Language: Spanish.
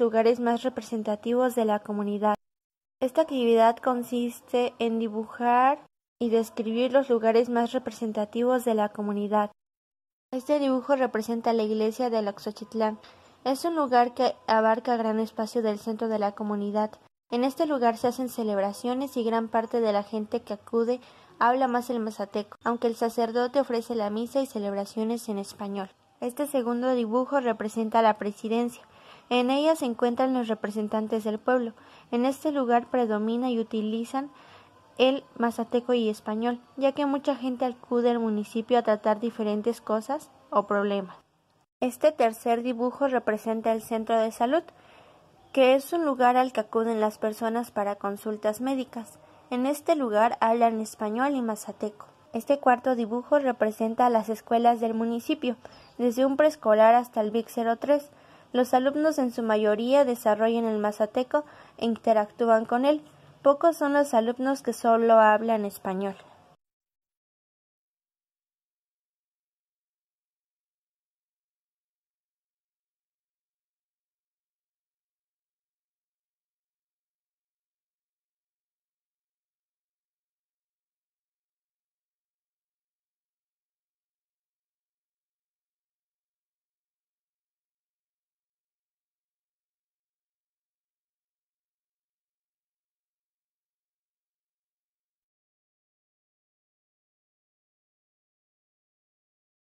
lugares más representativos de la comunidad. Esta actividad consiste en dibujar y describir los lugares más representativos de la comunidad. Este dibujo representa la iglesia de Loxochitlán. Es un lugar que abarca gran espacio del centro de la comunidad. En este lugar se hacen celebraciones y gran parte de la gente que acude habla más el mazateco, aunque el sacerdote ofrece la misa y celebraciones en español. Este segundo dibujo representa la presidencia. En ella se encuentran los representantes del pueblo. En este lugar predomina y utilizan el mazateco y español, ya que mucha gente acude al municipio a tratar diferentes cosas o problemas. Este tercer dibujo representa el centro de salud, que es un lugar al que acuden las personas para consultas médicas. En este lugar hablan español y mazateco. Este cuarto dibujo representa las escuelas del municipio, desde un preescolar hasta el Vic 03, los alumnos en su mayoría desarrollan el mazateco e interactúan con él. Pocos son los alumnos que solo hablan español.